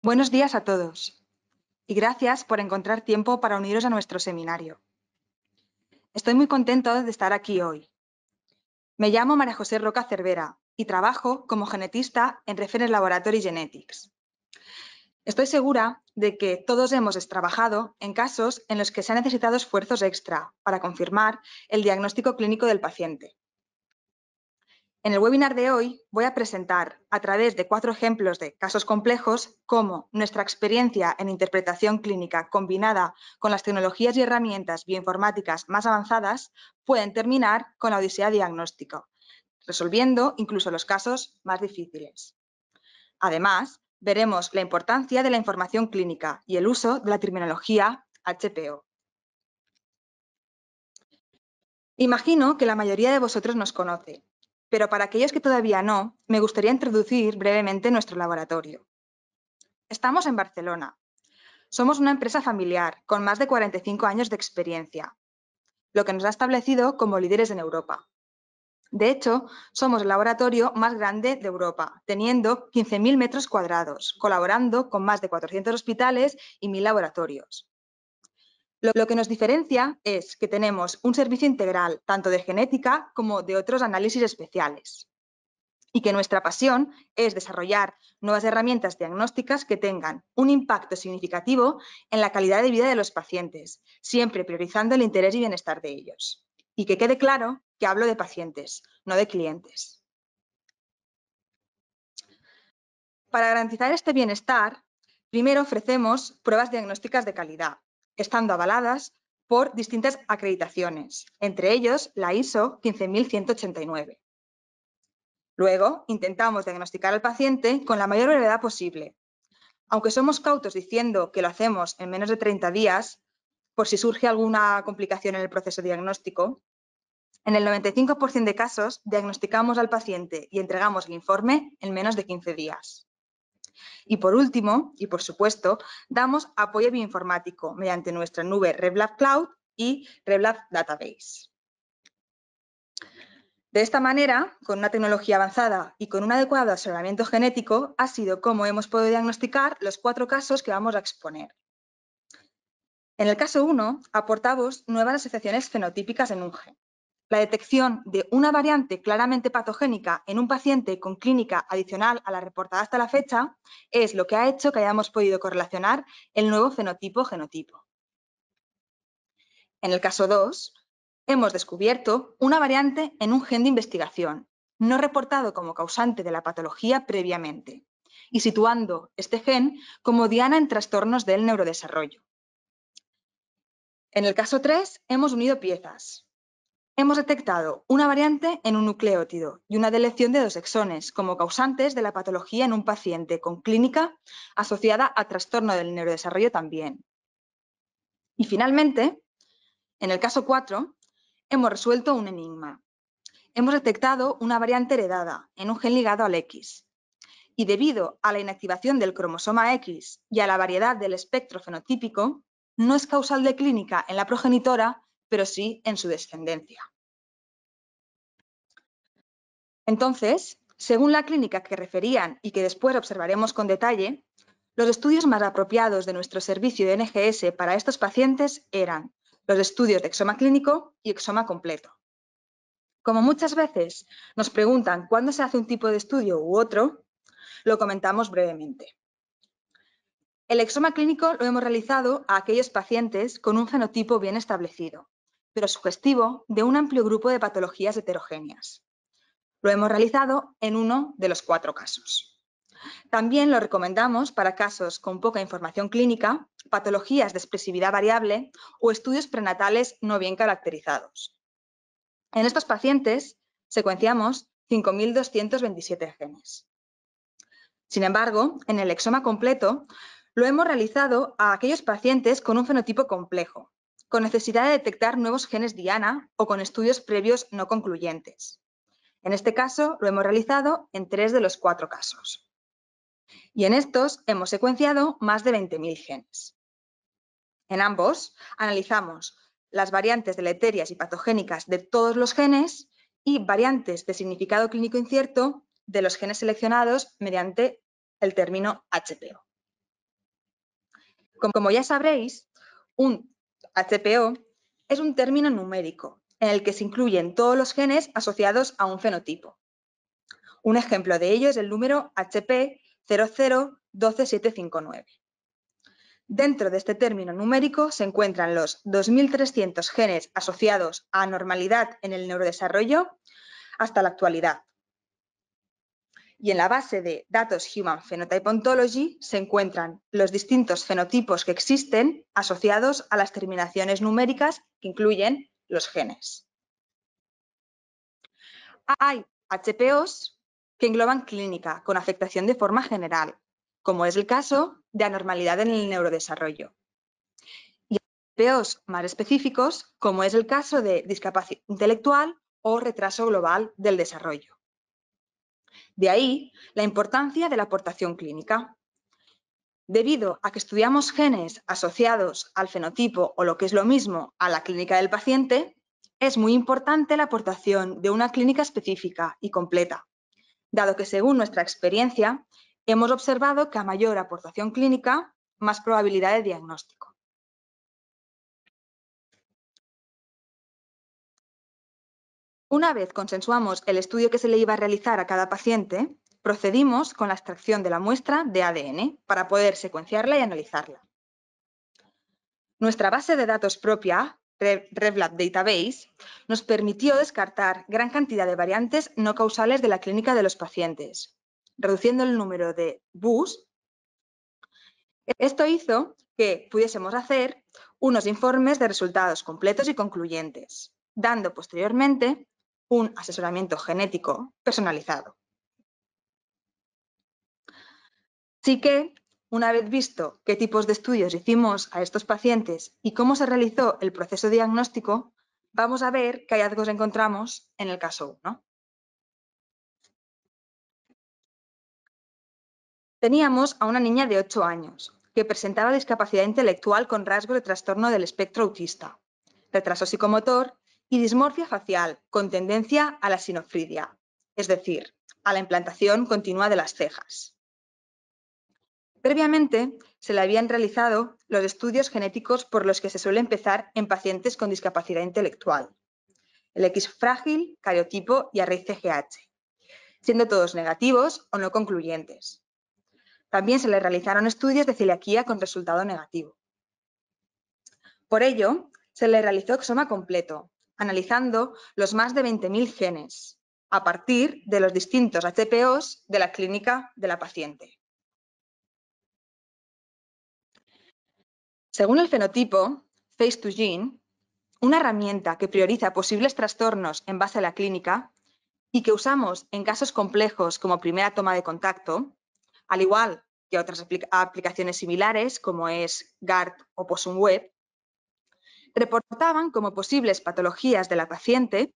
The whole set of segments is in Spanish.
Buenos días a todos y gracias por encontrar tiempo para uniros a nuestro seminario. Estoy muy contento de estar aquí hoy. Me llamo María José Roca Cervera y trabajo como genetista en Reference Laboratory Genetics. Estoy segura de que todos hemos trabajado en casos en los que se han necesitado esfuerzos extra para confirmar el diagnóstico clínico del paciente. En el webinar de hoy voy a presentar, a través de cuatro ejemplos de casos complejos, cómo nuestra experiencia en interpretación clínica combinada con las tecnologías y herramientas bioinformáticas más avanzadas pueden terminar con la odisea diagnóstico, resolviendo incluso los casos más difíciles. Además, veremos la importancia de la información clínica y el uso de la terminología HPO. Imagino que la mayoría de vosotros nos conoce, pero para aquellos que todavía no, me gustaría introducir brevemente nuestro laboratorio. Estamos en Barcelona. Somos una empresa familiar con más de 45 años de experiencia, lo que nos ha establecido como líderes en Europa. De hecho, somos el laboratorio más grande de Europa, teniendo 15.000 metros cuadrados, colaborando con más de 400 hospitales y 1.000 laboratorios. Lo, que nos diferencia es que tenemos un servicio integral tanto de genética como de otros análisis especiales y que nuestra pasión es desarrollar nuevas herramientas diagnósticas que tengan un impacto significativo en la calidad de vida de los pacientes, siempre priorizando el interés y bienestar de ellos. Y que quede claro que hablo de pacientes, no de clientes. Para garantizar este bienestar, primero ofrecemos pruebas diagnósticas de calidad, estando avaladas por distintas acreditaciones, entre ellos la ISO 15189. Luego, intentamos diagnosticar al paciente con la mayor brevedad posible. Aunque somos cautos diciendo que lo hacemos en menos de 30 días, por si surge alguna complicación en el proceso diagnóstico, en el 95% de casos diagnosticamos al paciente y entregamos el informe en menos de 15 días. Y por último, y por supuesto, damos apoyo bioinformático mediante nuestra nube RevLab Cloud y RevLab Database. De esta manera, con una tecnología avanzada y con un adecuado asesoramiento genético, ha sido como hemos podido diagnosticar los cuatro casos que vamos a exponer. En el caso 1, aportamos nuevas asociaciones fenotípicas en un gen la detección de una variante claramente patogénica en un paciente con clínica adicional a la reportada hasta la fecha es lo que ha hecho que hayamos podido correlacionar el nuevo fenotipo-genotipo. En el caso 2, hemos descubierto una variante en un gen de investigación, no reportado como causante de la patología previamente, y situando este gen como diana en trastornos del neurodesarrollo. En el caso 3, hemos unido piezas, Hemos detectado una variante en un nucleótido y una delección de dos exones como causantes de la patología en un paciente con clínica asociada a trastorno del neurodesarrollo también. Y finalmente, en el caso 4, hemos resuelto un enigma. Hemos detectado una variante heredada en un gen ligado al X. Y debido a la inactivación del cromosoma X y a la variedad del espectro fenotípico, no es causal de clínica en la progenitora pero sí en su descendencia. Entonces, según la clínica que referían y que después observaremos con detalle, los estudios más apropiados de nuestro servicio de NGS para estos pacientes eran los estudios de exoma clínico y exoma completo. Como muchas veces nos preguntan cuándo se hace un tipo de estudio u otro, lo comentamos brevemente. El exoma clínico lo hemos realizado a aquellos pacientes con un fenotipo bien establecido, pero sugestivo de un amplio grupo de patologías heterogéneas. Lo hemos realizado en uno de los cuatro casos. También lo recomendamos para casos con poca información clínica, patologías de expresividad variable o estudios prenatales no bien caracterizados. En estos pacientes secuenciamos 5.227 genes. Sin embargo, en el exoma completo lo hemos realizado a aquellos pacientes con un fenotipo complejo, con necesidad de detectar nuevos genes diana o con estudios previos no concluyentes. En este caso lo hemos realizado en tres de los cuatro casos. Y en estos hemos secuenciado más de 20.000 genes. En ambos analizamos las variantes deleterias y patogénicas de todos los genes y variantes de significado clínico incierto de los genes seleccionados mediante el término HPO. Como ya sabréis, un HPO es un término numérico en el que se incluyen todos los genes asociados a un fenotipo. Un ejemplo de ello es el número hp 0012759 Dentro de este término numérico se encuentran los 2.300 genes asociados a anormalidad en el neurodesarrollo hasta la actualidad, y en la base de datos Human Phenotype Ontology se encuentran los distintos fenotipos que existen asociados a las terminaciones numéricas que incluyen los genes. Hay HPOs que engloban clínica con afectación de forma general, como es el caso de anormalidad en el neurodesarrollo. Y HPOs más específicos, como es el caso de discapacidad intelectual o retraso global del desarrollo. De ahí la importancia de la aportación clínica. Debido a que estudiamos genes asociados al fenotipo o lo que es lo mismo a la clínica del paciente, es muy importante la aportación de una clínica específica y completa, dado que según nuestra experiencia hemos observado que a mayor aportación clínica, más probabilidad de diagnóstico. Una vez consensuamos el estudio que se le iba a realizar a cada paciente, procedimos con la extracción de la muestra de ADN para poder secuenciarla y analizarla. Nuestra base de datos propia, RevLab Database, nos permitió descartar gran cantidad de variantes no causales de la clínica de los pacientes, reduciendo el número de BUS. Esto hizo que pudiésemos hacer unos informes de resultados completos y concluyentes, dando posteriormente un asesoramiento genético personalizado. Así que, una vez visto qué tipos de estudios hicimos a estos pacientes y cómo se realizó el proceso diagnóstico, vamos a ver qué hallazgos encontramos en el caso 1. Teníamos a una niña de 8 años que presentaba discapacidad intelectual con rasgos de trastorno del espectro autista, retraso psicomotor y dismorfia facial con tendencia a la sinofridia, es decir, a la implantación continua de las cejas. Previamente se le habían realizado los estudios genéticos por los que se suele empezar en pacientes con discapacidad intelectual, el X frágil, cariotipo y array CGH, siendo todos negativos o no concluyentes. También se le realizaron estudios de celiaquía con resultado negativo. Por ello, se le realizó exoma completo, analizando los más de 20.000 genes a partir de los distintos HPOs de la clínica de la paciente. Según el fenotipo, Face2Gene, una herramienta que prioriza posibles trastornos en base a la clínica y que usamos en casos complejos como primera toma de contacto, al igual que otras aplicaciones similares como es GART o Possum Web, reportaban como posibles patologías de la paciente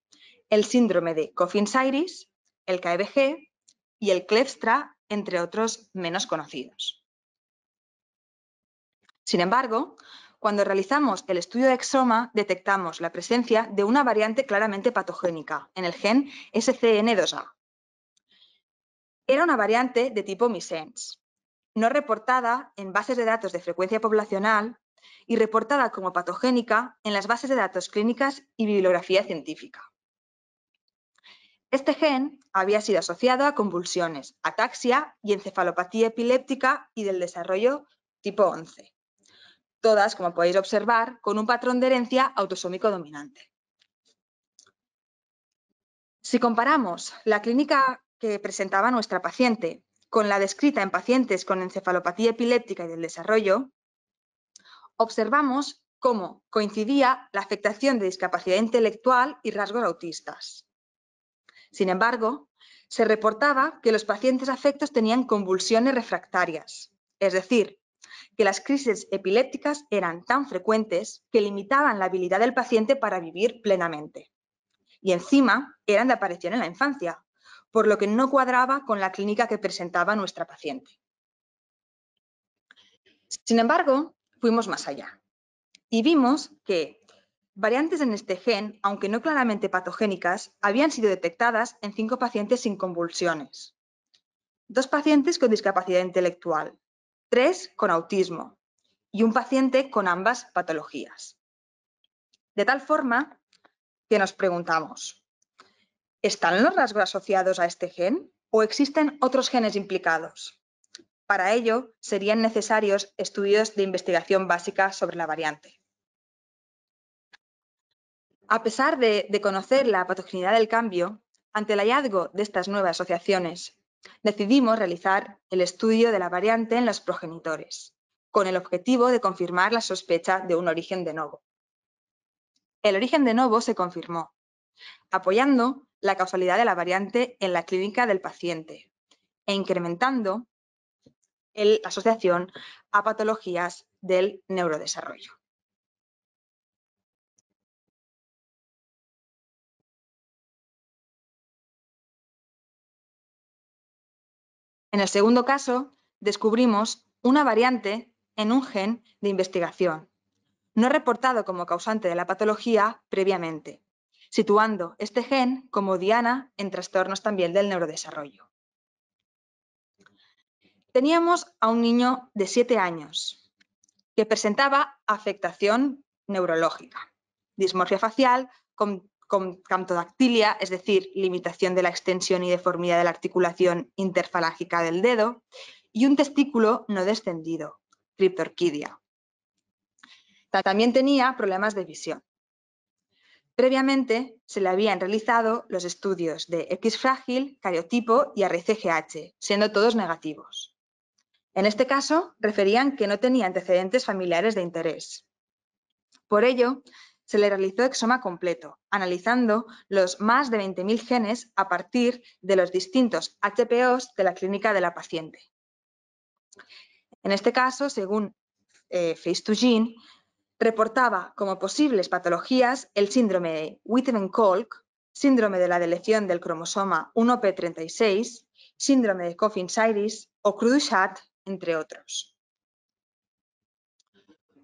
el síndrome de Coffin-Siris, el KBG e y el Klebstra, entre otros menos conocidos. Sin embargo, cuando realizamos el estudio de exoma, detectamos la presencia de una variante claramente patogénica en el gen SCN2A. Era una variante de tipo misens, no reportada en bases de datos de frecuencia poblacional y reportada como patogénica en las bases de datos clínicas y bibliografía científica. Este gen había sido asociado a convulsiones, ataxia y encefalopatía epiléptica y del desarrollo tipo 11, todas, como podéis observar, con un patrón de herencia autosómico dominante. Si comparamos la clínica que presentaba nuestra paciente con la descrita en pacientes con encefalopatía epiléptica y del desarrollo, observamos cómo coincidía la afectación de discapacidad intelectual y rasgos autistas. Sin embargo, se reportaba que los pacientes afectos tenían convulsiones refractarias, es decir, que las crisis epilépticas eran tan frecuentes que limitaban la habilidad del paciente para vivir plenamente. Y encima eran de aparición en la infancia, por lo que no cuadraba con la clínica que presentaba nuestra paciente. Sin embargo, fuimos más allá y vimos que variantes en este gen, aunque no claramente patogénicas, habían sido detectadas en cinco pacientes sin convulsiones, dos pacientes con discapacidad intelectual, tres con autismo y un paciente con ambas patologías. De tal forma que nos preguntamos, ¿están los rasgos asociados a este gen o existen otros genes implicados? Para ello, serían necesarios estudios de investigación básica sobre la variante. A pesar de, conocer la patogenidad del cambio, ante el hallazgo de estas nuevas asociaciones, decidimos realizar el estudio de la variante en los progenitores, con el objetivo de confirmar la sospecha de un origen de novo. El origen de novo se confirmó, apoyando la causalidad de la variante en la clínica del paciente e incrementando la asociación a patologías del neurodesarrollo. En el segundo caso, descubrimos una variante en un gen de investigación, no reportado como causante de la patología previamente, situando este gen como diana en trastornos también del neurodesarrollo. Teníamos a un niño de 7 años que presentaba afectación neurológica, dismorfia facial con, con camptodactilia, es decir, limitación de la extensión y deformidad de la articulación interfalágica del dedo, y un testículo no descendido, criptorquidia. También tenía problemas de visión. Previamente se le habían realizado los estudios de X frágil, cariotipo y RCGH, siendo todos negativos. En este caso, referían que no tenía antecedentes familiares de interés. Por ello, se le realizó exoma completo, analizando los más de 20.000 genes a partir de los distintos HPOs de la clínica de la paciente. En este caso, según Face2Gene, eh, reportaba como posibles patologías el síndrome de Witten-Kolk, síndrome de la delección del cromosoma 1p36, síndrome de Coffin-Siris o Cruduchat, entre otros.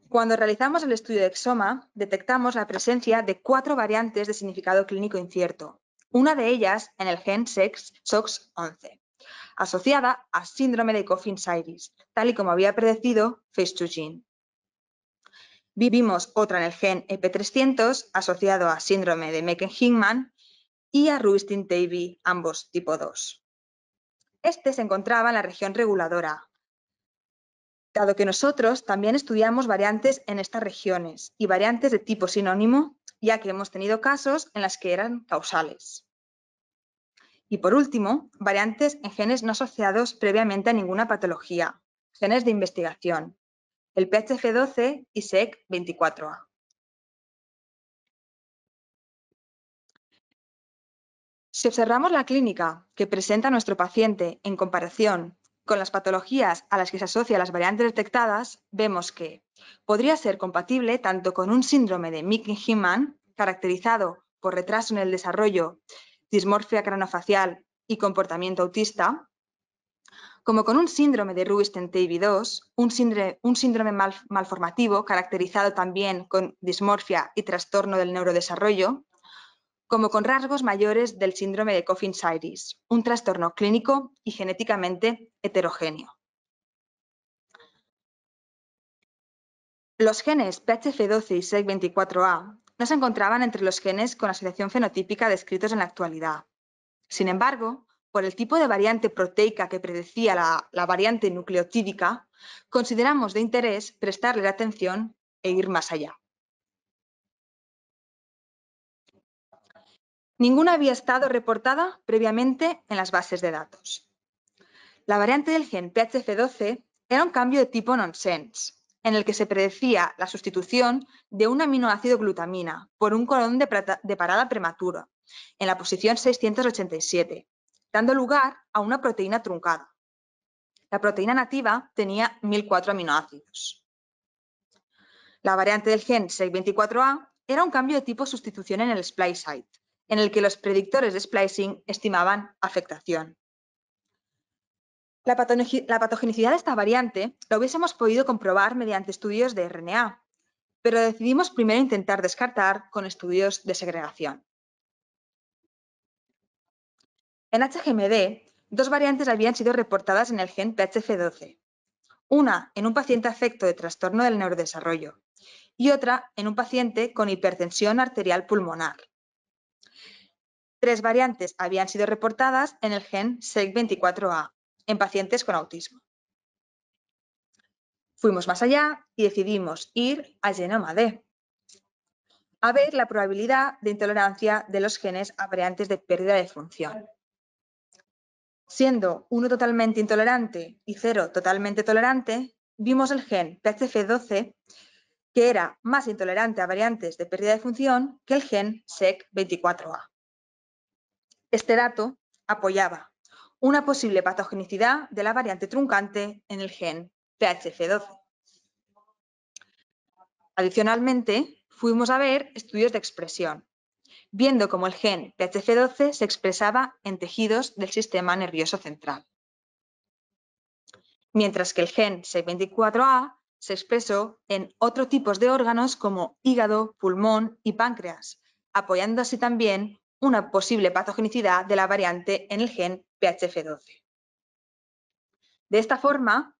Cuando realizamos el estudio de exoma, detectamos la presencia de cuatro variantes de significado clínico incierto, una de ellas en el gen SOX11, asociada a síndrome de Coffin-Siris, tal y como había predecido Face2Gene. Vivimos otra en el gen EP300, asociado a síndrome de Mecken-Hingman y a Rubinstein-Tavy, ambos tipo 2. Este se encontraba en la región reguladora, dado que nosotros también estudiamos variantes en estas regiones y variantes de tipo sinónimo, ya que hemos tenido casos en las que eran causales. Y por último, variantes en genes no asociados previamente a ninguna patología, genes de investigación, el PHF12 y SEC24A. Si observamos la clínica que presenta nuestro paciente en comparación con las patologías a las que se asocian las variantes detectadas, vemos que podría ser compatible tanto con un síndrome de micking caracterizado por retraso en el desarrollo, dismorfia cranofacial y comportamiento autista, como con un síndrome de rubinstein 2 un síndrome, un síndrome malformativo caracterizado también con dismorfia y trastorno del neurodesarrollo, como con rasgos mayores del síndrome de Coffin-Siris, un trastorno clínico y genéticamente heterogéneo. Los genes PHF12 y SEC24A no se encontraban entre los genes con asociación fenotípica descritos en la actualidad. Sin embargo, por el tipo de variante proteica que predecía la, variante nucleotídica, consideramos de interés prestarle atención e ir más allá. Ninguna había estado reportada previamente en las bases de datos. La variante del gen PHF12 era un cambio de tipo nonsense, en el que se predecía la sustitución de un aminoácido glutamina por un cordón de, parada prematura, en la posición 687, dando lugar a una proteína truncada. La proteína nativa tenía 1004 aminoácidos. La variante del gen 624 a era un cambio de tipo sustitución en el splice site, en el que los predictores de splicing estimaban afectación. La, patogenicidad de esta variante la hubiésemos podido comprobar mediante estudios de RNA, pero decidimos primero intentar descartar con estudios de segregación. En HGMD, dos variantes habían sido reportadas en el gen PHF12, una en un paciente afecto de trastorno del neurodesarrollo y otra en un paciente con hipertensión arterial pulmonar. Tres variantes habían sido reportadas en el gen SEC24A en pacientes con autismo. Fuimos más allá y decidimos ir al genoma D a ver la probabilidad de intolerancia de los genes a variantes de pérdida de función. Siendo uno totalmente intolerante y cero totalmente tolerante, vimos el gen pcf 12 que era más intolerante a variantes de pérdida de función que el gen SEC24A. Este dato apoyaba una posible patogenicidad de la variante truncante en el gen PHF12. Adicionalmente, fuimos a ver estudios de expresión, viendo cómo el gen PHF12 se expresaba en tejidos del sistema nervioso central. Mientras que el gen 624A se expresó en otros tipos de órganos como hígado, pulmón y páncreas, apoyando así también una posible patogenicidad de la variante en el gen PHF12. De esta forma,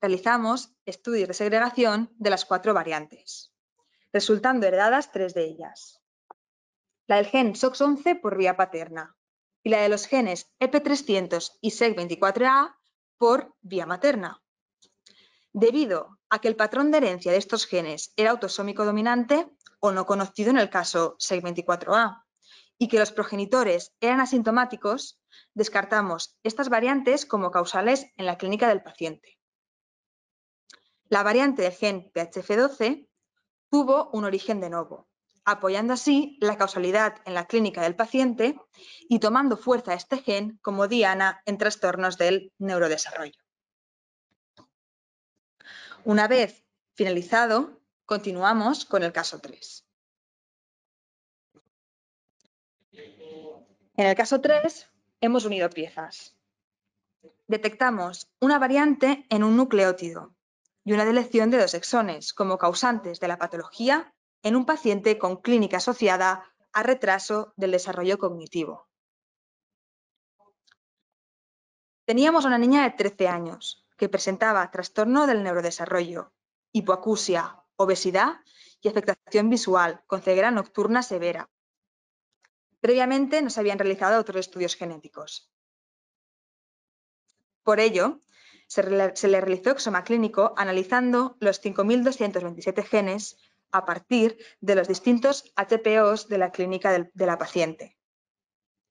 realizamos estudios de segregación de las cuatro variantes, resultando heredadas tres de ellas. La del gen SOX11 por vía paterna y la de los genes EP300 y seg 24 a por vía materna. Debido a que el patrón de herencia de estos genes era autosómico dominante o no conocido en el caso seg 24 a y que los progenitores eran asintomáticos, descartamos estas variantes como causales en la clínica del paciente. La variante del gen PHF12 tuvo un origen de novo, apoyando así la causalidad en la clínica del paciente y tomando fuerza a este gen como diana en trastornos del neurodesarrollo. Una vez finalizado, continuamos con el caso 3. En el caso 3, hemos unido piezas. Detectamos una variante en un nucleótido y una delección de dos exones como causantes de la patología en un paciente con clínica asociada a retraso del desarrollo cognitivo. Teníamos una niña de 13 años que presentaba trastorno del neurodesarrollo, hipoacusia, obesidad y afectación visual con ceguera nocturna severa. Previamente no se habían realizado otros estudios genéticos. Por ello, se, le realizó exoma clínico analizando los 5.227 genes a partir de los distintos HPOs de la clínica de la paciente.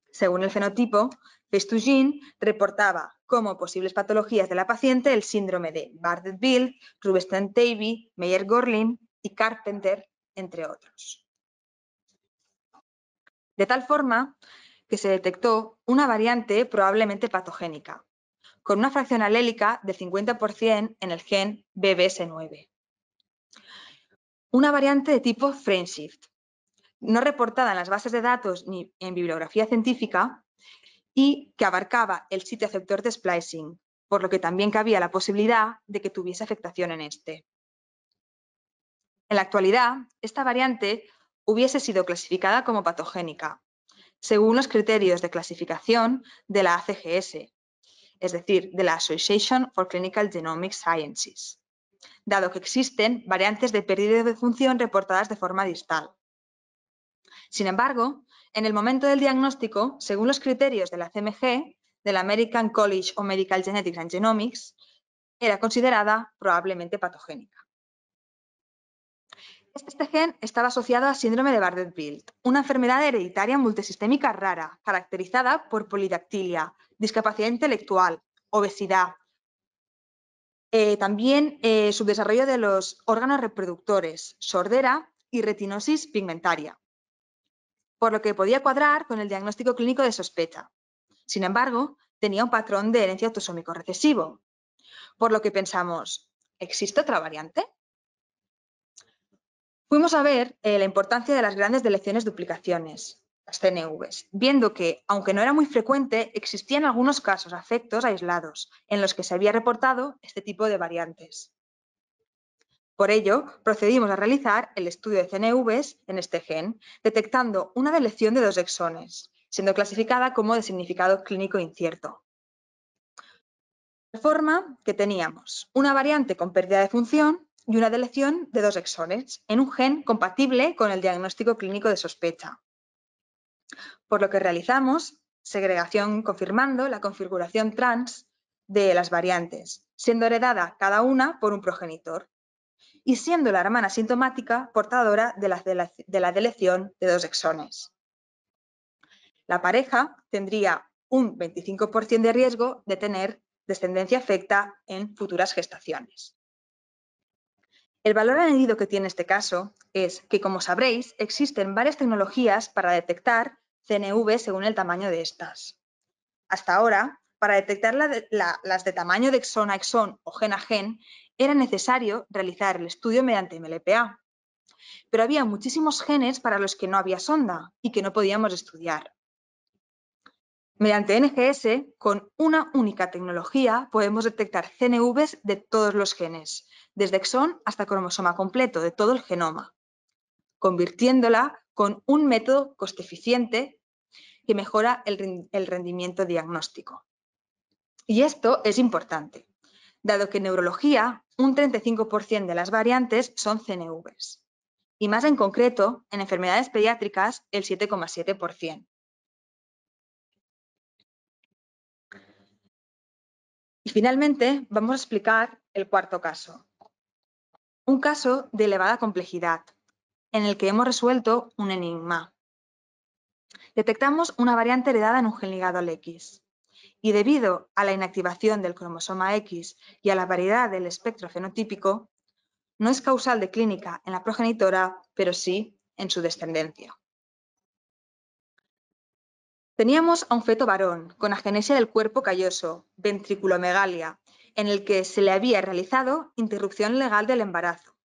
Según el fenotipo, Festugin reportaba como posibles patologías de la paciente el síndrome de Bardet-Bild, Rubinstein-Tavy, Meyer-Gorlin y Carpenter, entre otros de tal forma que se detectó una variante probablemente patogénica, con una fracción alélica del 50% en el gen BBS9. Una variante de tipo frameshift, no reportada en las bases de datos ni en bibliografía científica y que abarcaba el sitio aceptor de splicing, por lo que también cabía la posibilidad de que tuviese afectación en este. En la actualidad, esta variante hubiese sido clasificada como patogénica, según los criterios de clasificación de la ACGS, es decir, de la Association for Clinical Genomic Sciences, dado que existen variantes de pérdida de función reportadas de forma distal. Sin embargo, en el momento del diagnóstico, según los criterios de la CMG, del American College of Medical Genetics and Genomics, era considerada probablemente patogénica. Este gen estaba asociado al síndrome de Bardet-Biedl, una enfermedad hereditaria multisistémica rara, caracterizada por polidactilia, discapacidad intelectual, obesidad, eh, también eh, subdesarrollo de los órganos reproductores, sordera y retinosis pigmentaria, por lo que podía cuadrar con el diagnóstico clínico de sospecha. Sin embargo, tenía un patrón de herencia autosómico recesivo, por lo que pensamos, ¿existe otra variante? fuimos a ver eh, la importancia de las grandes delecciones duplicaciones, las CNVs, viendo que, aunque no era muy frecuente, existían algunos casos afectos aislados en los que se había reportado este tipo de variantes. Por ello, procedimos a realizar el estudio de CNVs en este gen, detectando una delección de dos exones, siendo clasificada como de significado clínico incierto. De forma que teníamos una variante con pérdida de función y una delección de dos exones en un gen compatible con el diagnóstico clínico de sospecha. Por lo que realizamos segregación confirmando la configuración trans de las variantes, siendo heredada cada una por un progenitor y siendo la hermana sintomática portadora de la delección de dos exones. La pareja tendría un 25% de riesgo de tener descendencia afecta en futuras gestaciones. El valor añadido que tiene este caso es que, como sabréis, existen varias tecnologías para detectar CNV según el tamaño de estas. Hasta ahora, para detectar las de tamaño de exón a exón o gen a gen, era necesario realizar el estudio mediante MLPA. Pero había muchísimos genes para los que no había sonda y que no podíamos estudiar. Mediante NGS, con una única tecnología, podemos detectar CNVs de todos los genes, desde exón hasta cromosoma completo de todo el genoma, convirtiéndola con un método costeficiente que mejora el, el rendimiento diagnóstico. Y esto es importante, dado que en neurología un 35% de las variantes son CNVs y más en concreto en enfermedades pediátricas el 7,7%. Y finalmente vamos a explicar el cuarto caso, un caso de elevada complejidad, en el que hemos resuelto un enigma. Detectamos una variante heredada en un gen ligado al X y debido a la inactivación del cromosoma X y a la variedad del espectro fenotípico, no es causal de clínica en la progenitora, pero sí en su descendencia. Teníamos a un feto varón con agenesia del cuerpo calloso, ventriculomegalia, en el que se le había realizado interrupción legal del embarazo.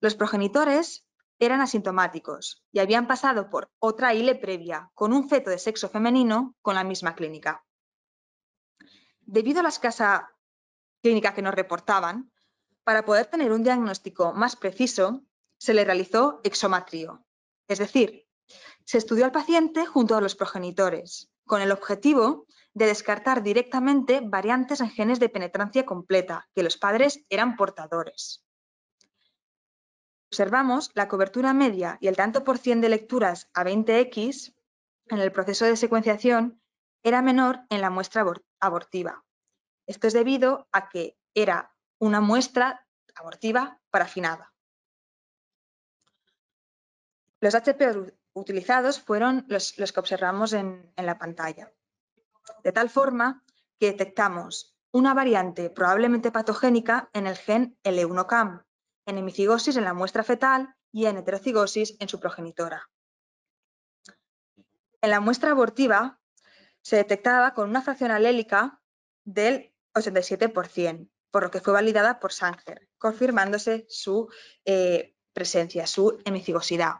Los progenitores eran asintomáticos y habían pasado por otra ILE previa con un feto de sexo femenino con la misma clínica. Debido a la escasa clínica que nos reportaban, para poder tener un diagnóstico más preciso, se le realizó exomatrio, es decir, se estudió al paciente junto a los progenitores con el objetivo de descartar directamente variantes en genes de penetrancia completa, que los padres eran portadores. Observamos la cobertura media y el tanto por cien de lecturas a 20X en el proceso de secuenciación era menor en la muestra abortiva. Esto es debido a que era una muestra abortiva parafinada. Los HPV utilizados fueron los, que observamos en, la pantalla. De tal forma que detectamos una variante probablemente patogénica en el gen L1CAM, en hemicigosis en la muestra fetal y en heterocigosis en su progenitora. En la muestra abortiva se detectaba con una fracción alélica del 87%, por lo que fue validada por Sanger, confirmándose su eh, presencia, su hemicigosidad.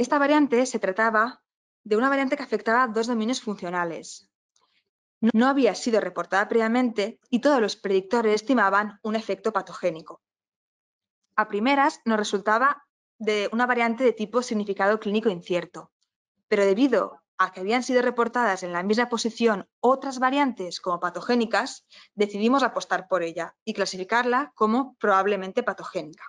Esta variante se trataba de una variante que afectaba a dos dominios funcionales. No había sido reportada previamente y todos los predictores estimaban un efecto patogénico. A primeras nos resultaba de una variante de tipo significado clínico incierto, pero debido a que habían sido reportadas en la misma posición otras variantes como patogénicas, decidimos apostar por ella y clasificarla como probablemente patogénica.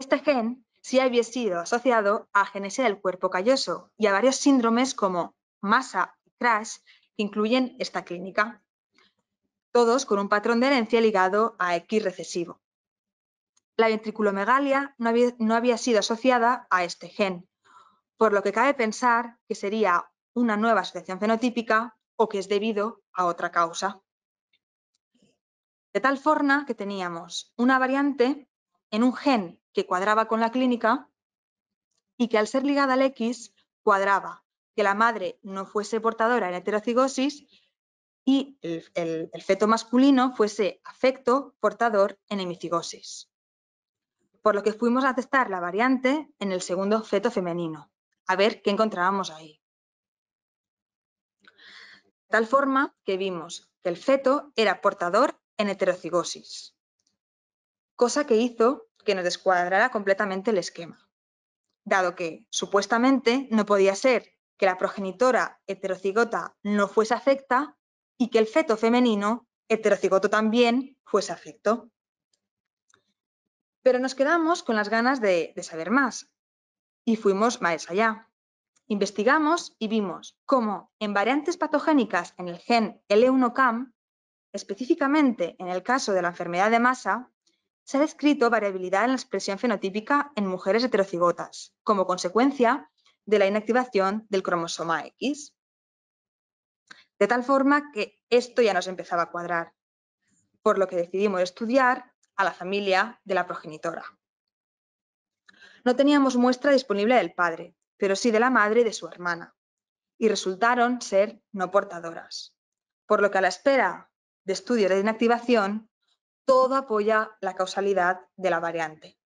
Este gen si había sido asociado a genesia del cuerpo calloso y a varios síndromes como masa y crash que incluyen esta clínica, todos con un patrón de herencia ligado a X recesivo. La ventriculomegalia no no había sido asociada a este gen, por lo que cabe pensar que sería una nueva asociación fenotípica o que es debido a otra causa. De tal forma que teníamos una variante en un gen que cuadraba con la clínica y que al ser ligada al X cuadraba que la madre no fuese portadora en heterocigosis y el, el, feto masculino fuese afecto portador en hemicigosis. Por lo que fuimos a testar la variante en el segundo feto femenino, a ver qué encontrábamos ahí. Tal forma que vimos que el feto era portador en heterocigosis, cosa que hizo que nos descuadrara completamente el esquema, dado que supuestamente no podía ser que la progenitora heterocigota no fuese afecta y que el feto femenino heterocigoto también fuese afecto. Pero nos quedamos con las ganas de, saber más y fuimos más allá. Investigamos y vimos cómo en variantes patogénicas en el gen L1CAM, específicamente en el caso de la enfermedad de masa, se ha descrito variabilidad en la expresión fenotípica en mujeres heterocigotas, como consecuencia de la inactivación del cromosoma X. De tal forma que esto ya nos empezaba a cuadrar, por lo que decidimos estudiar a la familia de la progenitora. No teníamos muestra disponible del padre, pero sí de la madre y de su hermana, y resultaron ser no portadoras, por lo que a la espera de estudios de inactivación todo apoya la causalidad de la variante.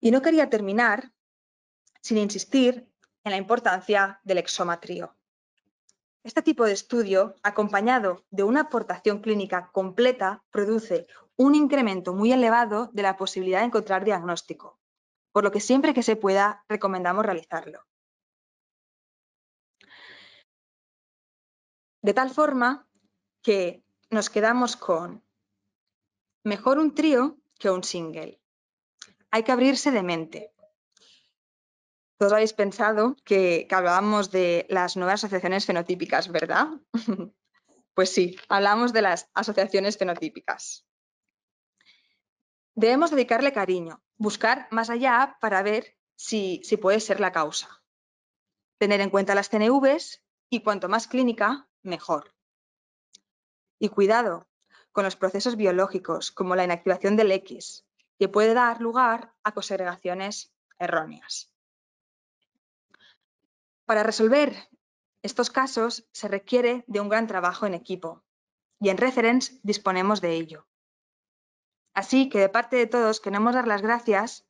Y no quería terminar sin insistir en la importancia del exomatrío. Este tipo de estudio, acompañado de una aportación clínica completa, produce un incremento muy elevado de la posibilidad de encontrar diagnóstico, por lo que siempre que se pueda recomendamos realizarlo. De tal forma que nos quedamos con mejor un trío que un single. Hay que abrirse de mente. Todos habéis pensado que, hablábamos de las nuevas asociaciones fenotípicas, ¿verdad? pues sí, hablamos de las asociaciones fenotípicas. Debemos dedicarle cariño, buscar más allá para ver si, si puede ser la causa. Tener en cuenta las TNVs y cuanto más clínica, mejor. Y cuidado con los procesos biológicos, como la inactivación del X, que puede dar lugar a cosegregaciones erróneas. Para resolver estos casos se requiere de un gran trabajo en equipo y en Reference disponemos de ello. Así que de parte de todos queremos dar las gracias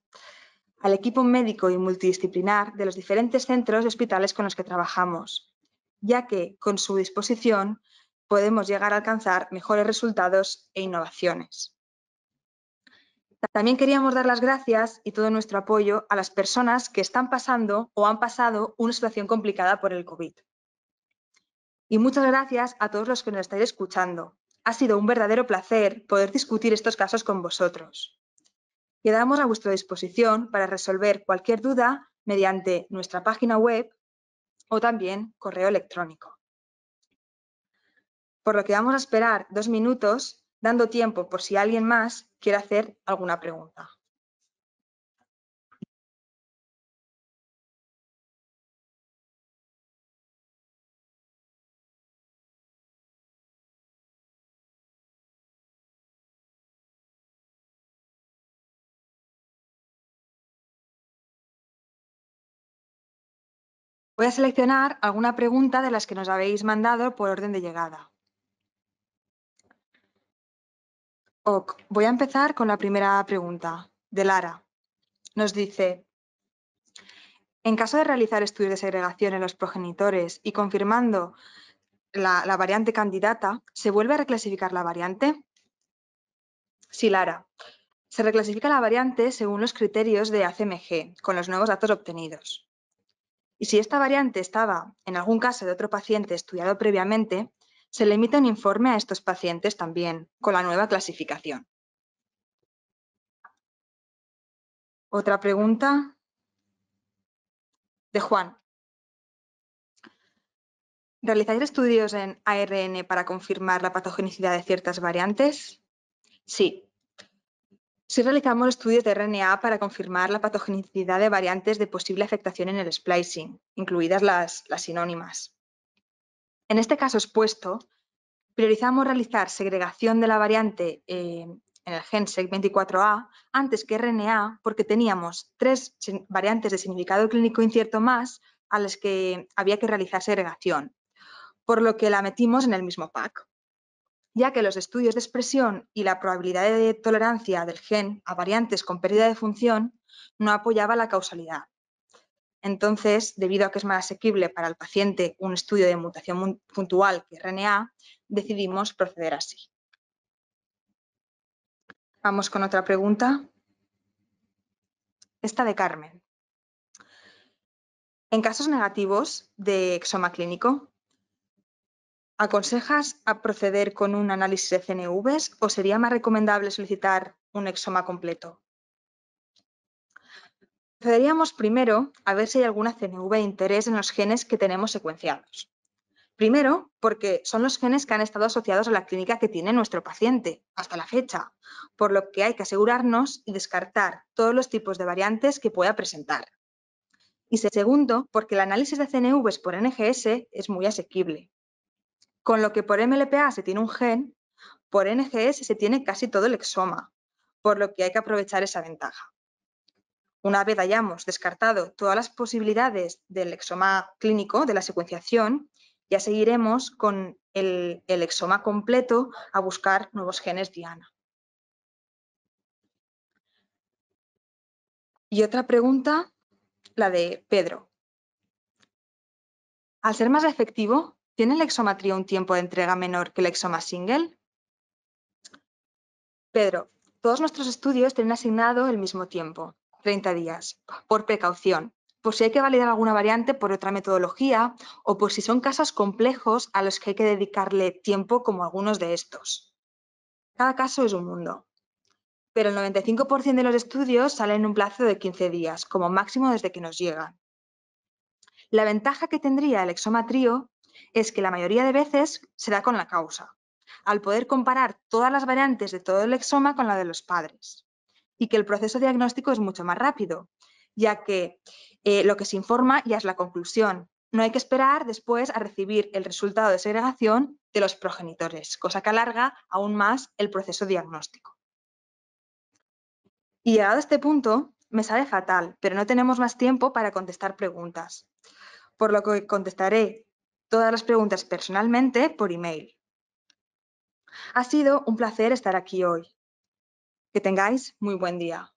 al equipo médico y multidisciplinar de los diferentes centros y hospitales con los que trabajamos, ya que con su disposición podemos llegar a alcanzar mejores resultados e innovaciones. También queríamos dar las gracias y todo nuestro apoyo a las personas que están pasando o han pasado una situación complicada por el COVID. Y muchas gracias a todos los que nos estáis escuchando. Ha sido un verdadero placer poder discutir estos casos con vosotros. Quedamos a vuestra disposición para resolver cualquier duda mediante nuestra página web o también correo electrónico por lo que vamos a esperar dos minutos dando tiempo por si alguien más quiere hacer alguna pregunta. Voy a seleccionar alguna pregunta de las que nos habéis mandado por orden de llegada. Ok, voy a empezar con la primera pregunta de Lara. Nos dice, en caso de realizar estudios de segregación en los progenitores y confirmando la, la variante candidata, ¿se vuelve a reclasificar la variante? Sí, Lara. Se reclasifica la variante según los criterios de ACMG, con los nuevos datos obtenidos. Y si esta variante estaba, en algún caso de otro paciente estudiado previamente, se le emite un informe a estos pacientes también, con la nueva clasificación. Otra pregunta de Juan. ¿Realizáis estudios en ARN para confirmar la patogenicidad de ciertas variantes? Sí. Sí realizamos estudios de RNA para confirmar la patogenicidad de variantes de posible afectación en el splicing, incluidas las, las sinónimas. En este caso expuesto, priorizamos realizar segregación de la variante eh, en el gen SEG 24A antes que RNA porque teníamos tres variantes de significado clínico incierto más a las que había que realizar segregación, por lo que la metimos en el mismo pack, ya que los estudios de expresión y la probabilidad de tolerancia del gen a variantes con pérdida de función no apoyaba la causalidad. Entonces, debido a que es más asequible para el paciente un estudio de mutación puntual que RNA, decidimos proceder así. Vamos con otra pregunta. Esta de Carmen. En casos negativos de exoma clínico, ¿aconsejas a proceder con un análisis de CNVs o sería más recomendable solicitar un exoma completo? Procederíamos primero a ver si hay alguna CNV de interés en los genes que tenemos secuenciados. Primero, porque son los genes que han estado asociados a la clínica que tiene nuestro paciente hasta la fecha, por lo que hay que asegurarnos y descartar todos los tipos de variantes que pueda presentar. Y segundo, porque el análisis de CNVs por NGS es muy asequible. Con lo que por MLPA se tiene un gen, por NGS se tiene casi todo el exoma, por lo que hay que aprovechar esa ventaja. Una vez hayamos descartado todas las posibilidades del exoma clínico, de la secuenciación, ya seguiremos con el, exoma completo a buscar nuevos genes diana. Y otra pregunta, la de Pedro. Al ser más efectivo, ¿tiene el exomatría un tiempo de entrega menor que el exoma single? Pedro, todos nuestros estudios tienen asignado el mismo tiempo. 30 días, por precaución, por si hay que validar alguna variante por otra metodología o por si son casos complejos a los que hay que dedicarle tiempo como algunos de estos. Cada caso es un mundo, pero el 95% de los estudios salen en un plazo de 15 días, como máximo desde que nos llegan. La ventaja que tendría el exoma trío es que la mayoría de veces se da con la causa, al poder comparar todas las variantes de todo el exoma con la de los padres y que el proceso diagnóstico es mucho más rápido, ya que eh, lo que se informa ya es la conclusión. No hay que esperar después a recibir el resultado de segregación de los progenitores, cosa que alarga aún más el proceso diagnóstico. Y llegado a este punto, me sale fatal, pero no tenemos más tiempo para contestar preguntas, por lo que contestaré todas las preguntas personalmente por email. Ha sido un placer estar aquí hoy. Que tengáis muy buen día.